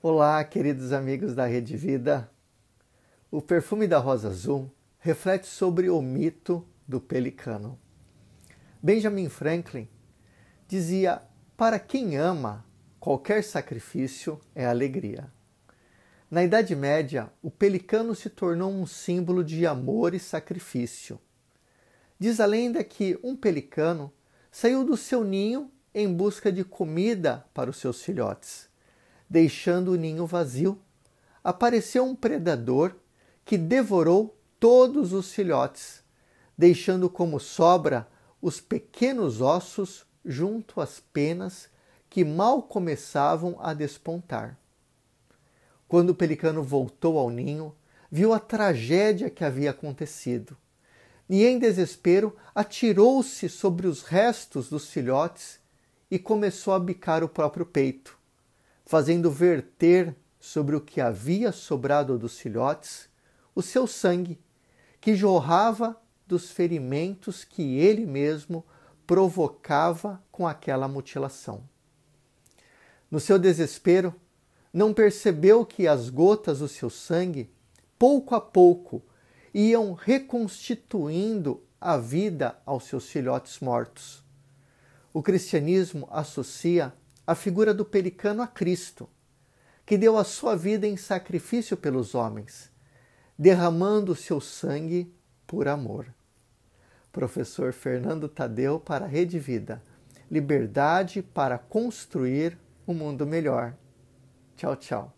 Olá, queridos amigos da Rede Vida. O perfume da rosa azul reflete sobre o mito do pelicano. Benjamin Franklin dizia: Para quem ama, qualquer sacrifício é alegria. Na Idade Média, o pelicano se tornou um símbolo de amor e sacrifício. Diz a lenda que um pelicano saiu do seu ninho em busca de comida para os seus filhotes deixando o ninho vazio, apareceu um predador que devorou todos os filhotes, deixando como sobra os pequenos ossos junto às penas que mal começavam a despontar. Quando o pelicano voltou ao ninho, viu a tragédia que havia acontecido e, em desespero, atirou-se sobre os restos dos filhotes e começou a bicar o próprio peito, fazendo verter sobre o que havia sobrado dos filhotes o seu sangue, que jorrava dos ferimentos que ele mesmo provocava com aquela mutilação. No seu desespero, não percebeu que as gotas do seu sangue, pouco a pouco, iam reconstituindo a vida aos seus filhotes mortos. O cristianismo associa a figura do pelicano a Cristo, que deu a sua vida em sacrifício pelos homens, derramando seu sangue por amor. Professor Fernando Tadeu para a Rede Vida. Liberdade para construir um mundo melhor. Tchau, tchau.